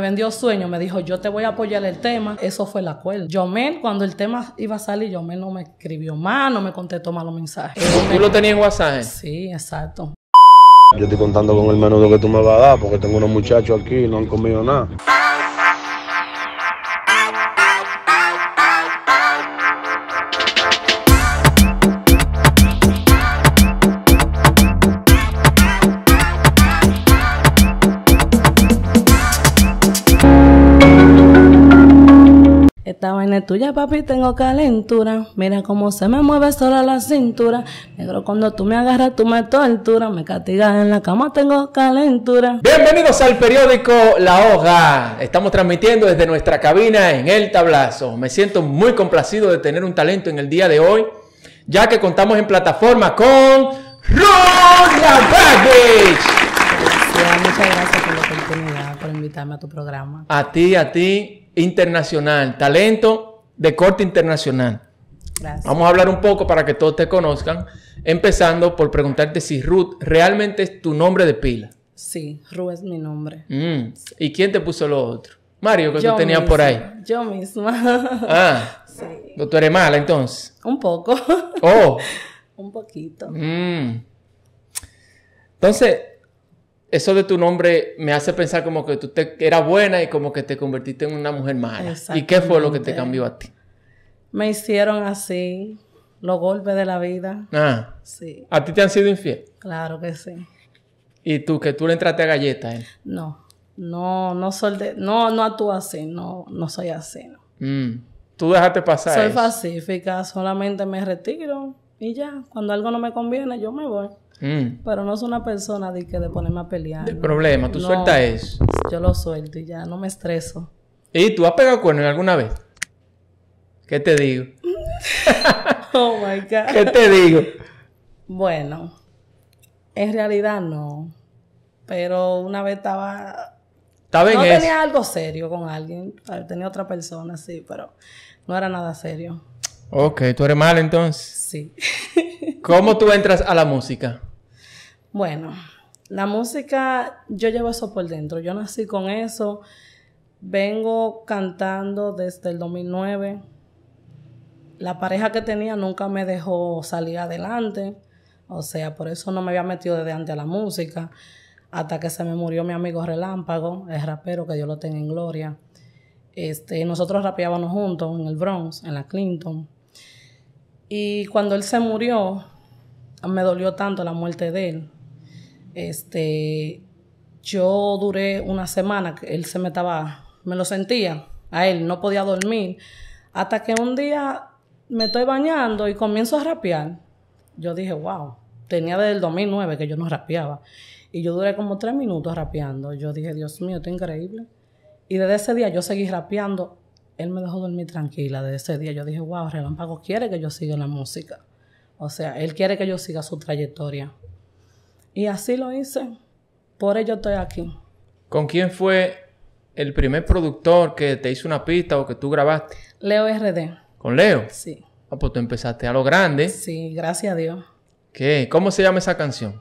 vendió sueño, me dijo, yo te voy a apoyar el tema. Eso fue el acuerdo. Yomel, cuando el tema iba a salir, Yomel no me escribió más, no me contestó más los mensajes. ¿Tú lo tenías en WhatsApp? Sí, exacto. Yo estoy contando con el menudo que tú me vas a dar porque tengo unos muchachos aquí no han comido nada. Esta vaina es tuya, papi, tengo calentura. Mira cómo se me mueve sola la cintura. Negro, cuando tú me agarras, tú me torturas. Me castigas en la cama, tengo calentura. Bienvenidos al periódico La Hoja. Estamos transmitiendo desde nuestra cabina en El Tablazo. Me siento muy complacido de tener un talento en el día de hoy, ya que contamos en plataforma con Rosa Baggage. Muchas gracias por la oportunidad, por invitarme a tu programa. A ti, a ti internacional, talento de corte internacional. Gracias. Vamos a hablar un poco para que todos te conozcan, empezando por preguntarte si Ruth realmente es tu nombre de pila. Sí, Ruth es mi nombre. Mm. ¿Y quién te puso lo otro? Mario, que yo tú tenías por ahí. Yo misma. Ah, sí. ¿Tú eres mala entonces? Un poco. Oh. un poquito. Mm. Entonces, eso de tu nombre me hace pensar como que tú te, eras buena y como que te convertiste en una mujer mala. ¿Y qué fue lo que te cambió a ti? Me hicieron así, los golpes de la vida. Ah, sí. ¿A ti te han sido infiel? Claro que sí. ¿Y tú, que tú le entraste a galleta eh? No, no, no soy no, no actúo así, no, no soy así. No. Mm. ¿Tú dejaste pasar eso? Soy pacífica, solamente me retiro y ya, cuando algo no me conviene, yo me voy. Mm. Pero no soy una persona de que de ponerme a pelear. El problema, tú suelta sueltas eso. Yo lo suelto y ya, no me estreso. ¿Y tú has pegado cuerno alguna vez? ¿Qué te digo? oh my God. ¿Qué te digo? Bueno, en realidad no. Pero una vez estaba. Estaba No tenía algo serio con alguien. Eh, tenía otra persona, sí, pero no era nada serio. Ok, tú eres mal entonces. Sí. ¿Cómo tú entras a la música? Bueno, la música, yo llevo eso por dentro. Yo nací con eso. Vengo cantando desde el 2009. La pareja que tenía nunca me dejó salir adelante. O sea, por eso no me había metido desde antes a la música. Hasta que se me murió mi amigo Relámpago, el rapero que yo lo tengo en gloria. Este, nosotros rapeábamos juntos en el Bronx, en la Clinton. Y cuando él se murió, me dolió tanto la muerte de él. Este, yo duré una semana que él se me estaba, me lo sentía a él, no podía dormir. Hasta que un día me estoy bañando y comienzo a rapear. Yo dije, wow, tenía desde el 2009 que yo no rapeaba. Y yo duré como tres minutos rapeando. Yo dije, Dios mío, esto es increíble. Y desde ese día yo seguí rapeando él me dejó dormir tranquila de ese día. Yo dije, wow, Relámpago quiere que yo siga la música. O sea, él quiere que yo siga su trayectoria. Y así lo hice. Por ello estoy aquí. ¿Con quién fue el primer productor que te hizo una pista o que tú grabaste? Leo RD. ¿Con Leo? Sí. Ah, pues tú empezaste a lo grande. Sí, gracias a Dios. ¿Qué? ¿Cómo se llama esa canción?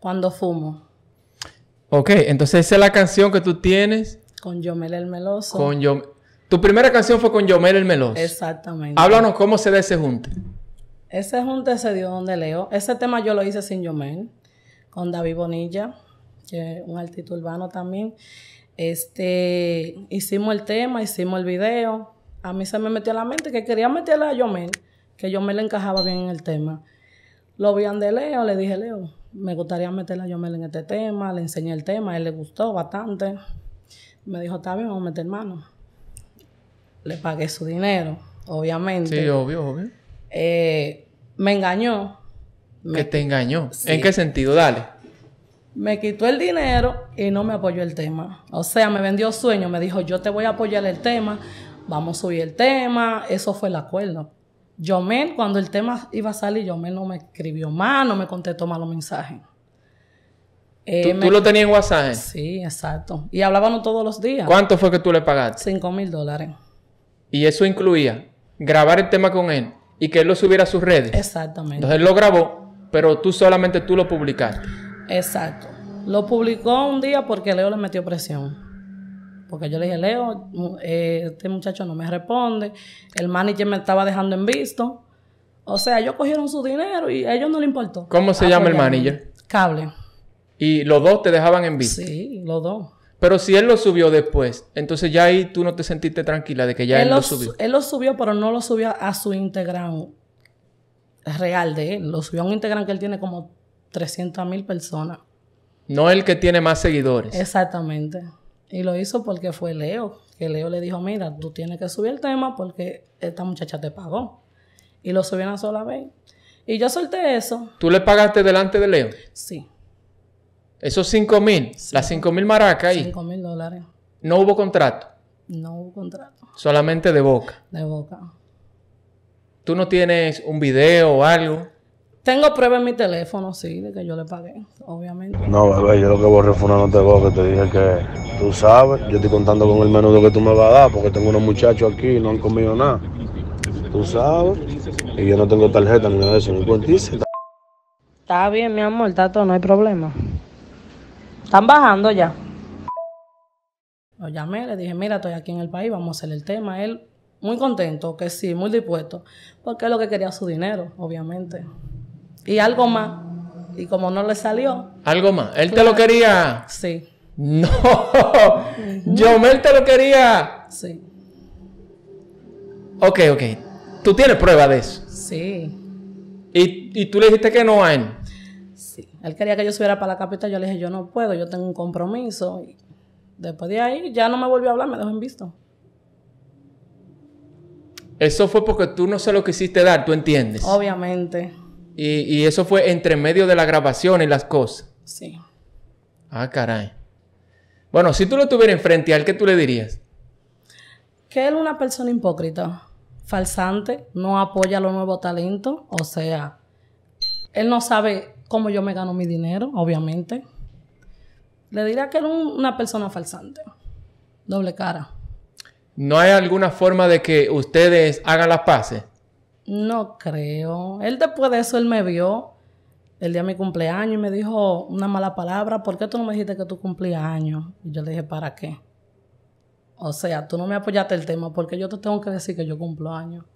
Cuando fumo. Ok, entonces esa es la canción que tú tienes. Con Yomel el Meloso. Con Yomel. Tu primera canción fue con Yomel el Meloso. Exactamente. Háblanos cómo se da ese junte. Ese junte se dio donde leo. Ese tema yo lo hice sin Yomel, con David Bonilla, que es un artista urbano también. Este, hicimos el tema, hicimos el video. A mí se me metió a la mente que quería meterle a Yomel, que Yomel le encajaba bien en el tema. Lo vi de Leo, le dije, Leo, me gustaría meterle a Yomel en este tema. Le enseñé el tema, a él le gustó bastante. Me dijo, está bien, vamos a meter mano le pagué su dinero, obviamente. Sí, obvio, obvio. Eh, me engañó. ¿Que te engañó? ¿En qué sentido? Dale. Me quitó el dinero y no me apoyó el tema. O sea, me vendió sueño, me dijo, yo te voy a apoyar el tema, vamos a subir el tema. Eso fue el acuerdo. Yomel, cuando el tema iba a salir, Yomel no me escribió más, no me contestó más los mensajes. Eh, ¿Tú, lo tenías en WhatsApp? Sí, exacto. Y hablábamos todos los días. ¿Cuánto fue que tú le pagaste? Cinco mil dólares. Y eso incluía grabar el tema con él y que él lo subiera a sus redes. Exactamente. Entonces él lo grabó, pero tú solamente tú lo publicaste. Exacto. Lo publicó un día porque Leo le metió presión. Porque yo le dije, Leo, eh, este muchacho no me responde. El manager me estaba dejando en visto. O sea, ellos cogieron su dinero y a ellos no le importó. ¿Cómo se ah, llama el pues manager? Cable. ¿Y los dos te dejaban en visto? Sí, los dos. Pero si él lo subió después, entonces ya ahí tú no te sentiste tranquila de que ya él, lo subió. Él lo subió, pero no lo subió a su Instagram real de él. Lo subió a un Instagram que él tiene como 300 mil personas. No el que tiene más seguidores. Exactamente. Y lo hizo porque fue Leo. Que Leo le dijo, mira, tú tienes que subir el tema porque esta muchacha te pagó. Y lo subió una sola vez. Y yo solté eso. ¿Tú le pagaste delante de Leo? Sí. Esos 5 mil, las 5 mil maracas ahí. 5 mil dólares. No hubo contrato. No hubo contrato. Solamente de boca. De boca. ¿Tú no tienes un video o algo? Tengo prueba en mi teléfono, sí, de que yo le pagué, obviamente. No, bebé, yo lo que borré fue una nota de que te dije que tú sabes, yo estoy contando con el menudo que tú me vas a dar porque tengo unos muchachos aquí y no han comido nada. Tú sabes, y yo no tengo tarjeta ni nada de eso, ni cuentice. Está bien, mi amor, tato, no hay problema. Están bajando ya. Lo llamé, le dije, mira, estoy aquí en el país, vamos a hacer el tema. Él, muy contento, que sí, muy dispuesto, porque es lo que quería su dinero, obviamente. Y algo más. Y como no le salió. Algo más. Él te lo quería. Sí. No. yo él te lo quería. Sí. Ok, ok. ¿Tú tienes prueba de eso? Sí. ¿Y, tú le dijiste que no hay. Él quería que yo subiera para la capital, yo le dije, yo no puedo, yo tengo un compromiso. Y después de ahí ya no me volvió a hablar, me dejó en visto. Eso fue porque tú no sé lo quisiste dar, ¿tú entiendes? Obviamente. Y, eso fue entre medio de la grabación y las cosas. Sí. Ah, caray. Bueno, si tú lo tuvieras enfrente a él, ¿qué tú le dirías? Que él es una persona hipócrita, falsante, no apoya los nuevos talentos, o sea, él no sabe cómo yo me gano mi dinero, obviamente. Le diría que era una persona falsante, doble cara. ¿No hay alguna forma de que ustedes hagan las paces? No creo. Él después de eso, él me vio el día de mi cumpleaños y me dijo una mala palabra, ¿por qué tú no me dijiste que tú cumplías años? Y yo le dije, ¿para qué? O sea, tú no me apoyaste el tema porque yo te tengo que decir que yo cumplo años.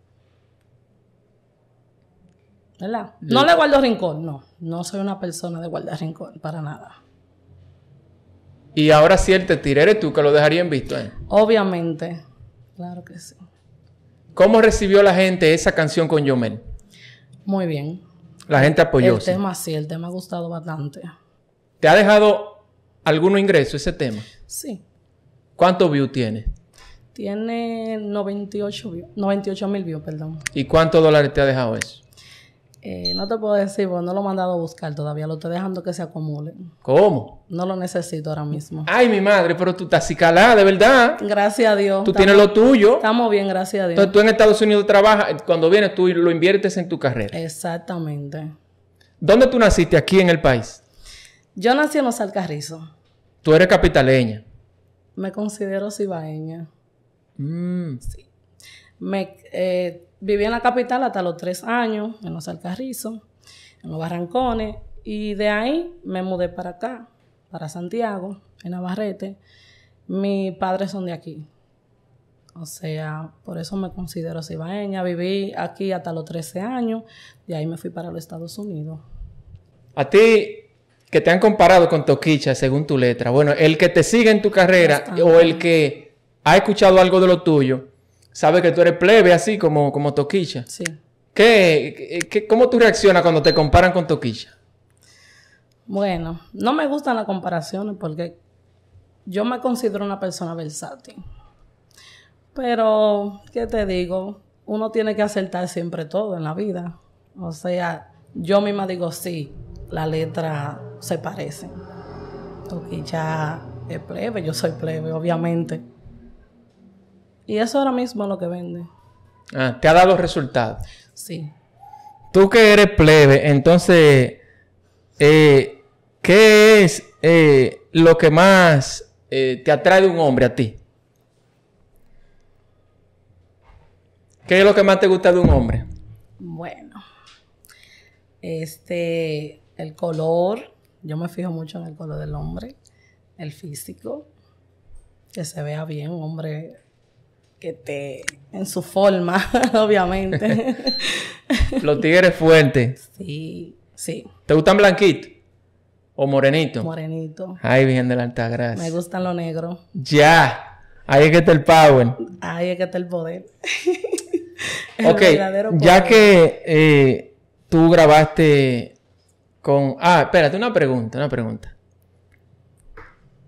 ¿verdad? No le guardo rincón, no. No soy una persona de guardar rincón, para nada. Y ahora si él te tira, eres tú que lo dejaría en visto. Eh? Obviamente, claro que sí. ¿Cómo recibió la gente esa canción con Yomel? Muy bien. La gente apoyó. El tema sí, el tema ha gustado bastante. ¿Te ha dejado algún ingreso ese tema? Sí. ¿Cuántos views tiene? Tiene 98 mil views, perdón. ¿Y cuántos dólares te ha dejado eso? Eh, no te puedo decir, porque no lo he mandado a buscar todavía, lo estoy dejando que se acumule. ¿Cómo? No lo necesito ahora mismo. Ay, mi madre, pero tú estás cicalada, de verdad. Gracias a Dios. Tú tienes lo tuyo. Estamos bien, gracias a Dios. Entonces tú en Estados Unidos trabajas, cuando vienes tú lo inviertes en tu carrera. Exactamente. ¿Dónde tú naciste aquí en el país? Yo nací en Los Alcarrizos. Tú eres capitaleña. Me considero cibaeña. Mm. Sí. Me, eh, viví en la capital hasta los tres años, en los Alcarrizos, en los Barrancones, y de ahí me mudé para acá, para Santiago, en Navarrete. Mis padres son de aquí. O sea, por eso me considero cibaeña. Viví aquí hasta los 13 años, de ahí me fui para los Estados Unidos. A ti, que te han comparado con Toquicha, según tu letra, bueno, el que te sigue en tu carrera o el que ha escuchado algo de lo tuyo, Sabes que tú eres plebe así como, como Toquicha. Sí. ¿Qué, cómo tú reaccionas cuando te comparan con Toquilla? Bueno, no me gustan las comparaciones porque yo me considero una persona versátil. Pero, ¿qué te digo? Uno tiene que acertar siempre todo en la vida. O sea, yo misma digo, sí, la letra se parece. Toquicha es plebe, yo soy plebe, obviamente y eso ahora mismo es lo que vende. Ah, ¿Te ha dado resultados? Sí. Tú que eres plebe, entonces, eh, ¿qué es eh, lo que más eh, te atrae de un hombre a ti? ¿Qué es lo que más te gusta de un hombre? Bueno, este, el color, yo me fijo mucho en el color del hombre, el físico, que se vea bien, un hombre que te en su forma, obviamente. Los tigres fuertes. Sí, sí. ¿Te gustan blanquito ¿O morenito Morenito. Ay, bien de la alta gracia. Me gustan los negros. Ya. Ahí es que está el power. Ahí es que está el poder. ok, ya que eh, tú grabaste con... Ah, espérate, una pregunta, una pregunta.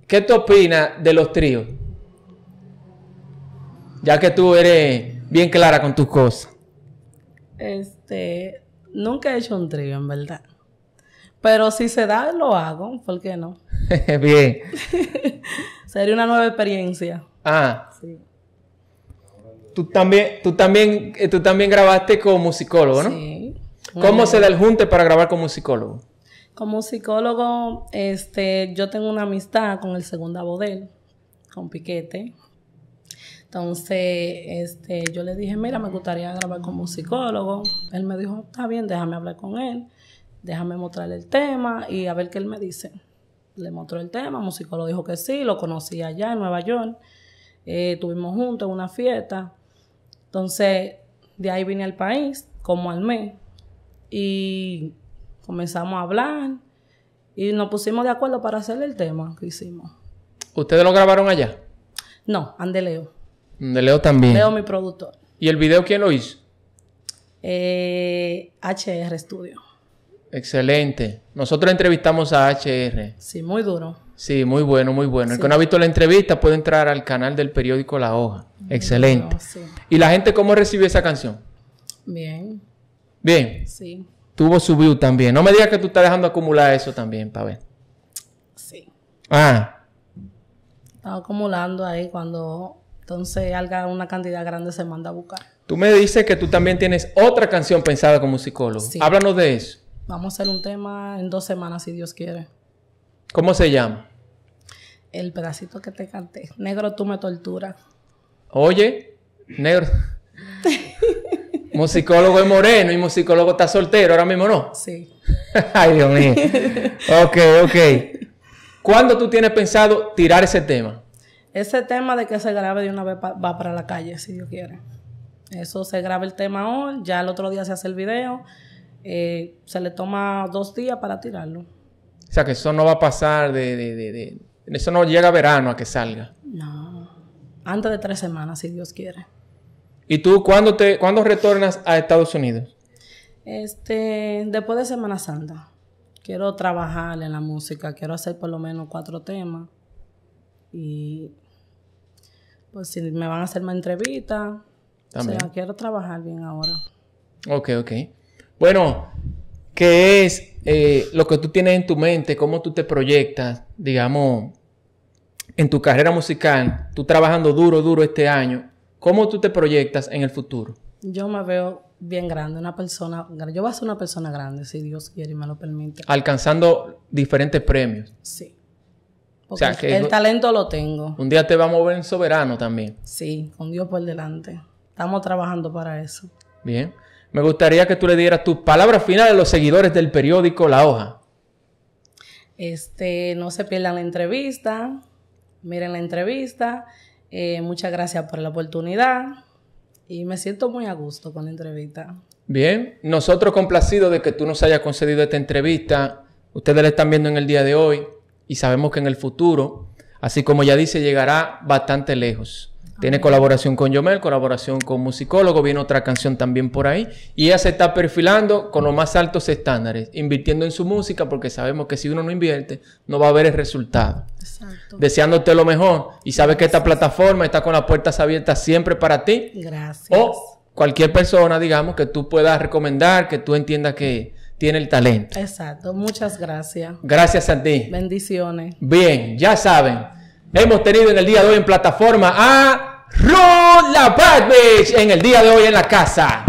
¿Qué tú opinas de los tríos? ya que tú eres bien clara con tus cosas. Este, nunca he hecho un trío, en verdad. Pero si se da, lo hago, ¿por qué no? bien. Sería una nueva experiencia. Ah. Sí. Tú también, tú también, eh, tú también grabaste como musicólogo, ¿no? Sí. ¿Cómo se da el junte para grabar como musicólogo? Como musicólogo, este, yo tengo una amistad con el segundo Abodel, con Piquete. Entonces, este, yo le dije, mira, me gustaría grabar con psicólogo. Él me dijo, está bien, déjame hablar con él, déjame mostrarle el tema y a ver qué él me dice. Le mostró el tema, el musicólogo dijo que sí, lo conocí allá en Nueva York. Eh, estuvimos juntos en una fiesta. Entonces, de ahí vine al país, como al mes, y comenzamos a hablar y nos pusimos de acuerdo para hacerle el tema que hicimos. ¿Ustedes lo grabaron allá? No, Andeleo. De Leo también. Leo, mi productor. ¿Y el video quién lo hizo? HR eh, Studio. Excelente. Nosotros entrevistamos a HR. Sí, muy duro. Sí, muy bueno, muy bueno. El que no ha visto la entrevista puede entrar al canal del periódico La Hoja. Excelente. ¿Y la gente cómo recibió esa canción? Bien. Bien. Sí. Tuvo su view también. No me digas que tú estás dejando acumular eso también, para Sí. Ah. Estaba acumulando ahí cuando entonces, haga una cantidad grande se manda a buscar. Tú me dices que tú también tienes otra canción pensada como psicólogo. Sí. Háblanos de eso. Vamos a hacer un tema en dos semanas, si Dios quiere. ¿Cómo se llama? El pedacito que te canté. Negro, tú me torturas. Oye, negro. musicólogo es moreno y musicólogo está soltero, ahora mismo no. Sí. Ay, Dios mío. Ok, ok. ¿Cuándo tú tienes pensado tirar ese tema? Ese tema de que se grabe de una vez va para la calle, si Dios quiere. Eso se graba el tema hoy, ya el otro día se hace el video, eh, se le toma dos días para tirarlo. O sea, que eso no va a pasar de, Eso no llega verano a que salga. No, antes de tres semanas, si Dios quiere. ¿Y tú cuándo, te, cuándo retornas a Estados Unidos? Este, después de Semana Santa. Quiero trabajar en la música, quiero hacer por lo menos cuatro temas y pues si me van a hacer una entrevista, También. O quiero trabajar bien ahora. Ok, ok. Bueno, ¿qué es eh, lo que tú tienes en tu mente? ¿Cómo tú te proyectas, digamos, en tu carrera musical? Tú trabajando duro, duro este año. ¿Cómo tú te proyectas en el futuro? Yo me veo bien grande, una persona, yo voy a ser una persona grande, si Dios quiere y me lo permite. Alcanzando diferentes premios. Sí el talento lo tengo. Un día te vamos a ver en soberano también. Sí, con Dios por delante. Estamos trabajando para eso. Bien. Me gustaría que tú le dieras tus palabras finales a los seguidores del periódico La Hoja. Este, no se pierdan la entrevista. Miren la entrevista. Eh, muchas gracias por la oportunidad. Y me siento muy a gusto con la entrevista. Bien, nosotros complacidos de que tú nos hayas concedido esta entrevista. Ustedes la están viendo en el día de hoy y sabemos que en el futuro, así como ya dice, llegará bastante lejos. Tiene colaboración con Yomel, colaboración con Musicólogo, viene otra canción también por ahí. Y ella se está perfilando con los más altos estándares, invirtiendo en su música porque sabemos que si uno no invierte, no va a haber el resultado. Deseándote lo mejor y sabes que esta plataforma está con las puertas abiertas siempre para ti. Gracias. O cualquier persona, digamos, que tú puedas recomendar, que tú entiendas que, tiene el talento. Exacto, muchas gracias. Gracias a ti. Bendiciones. Bien, ya saben, hemos tenido en el día de hoy en plataforma a Ron Bad en el día de hoy en la casa.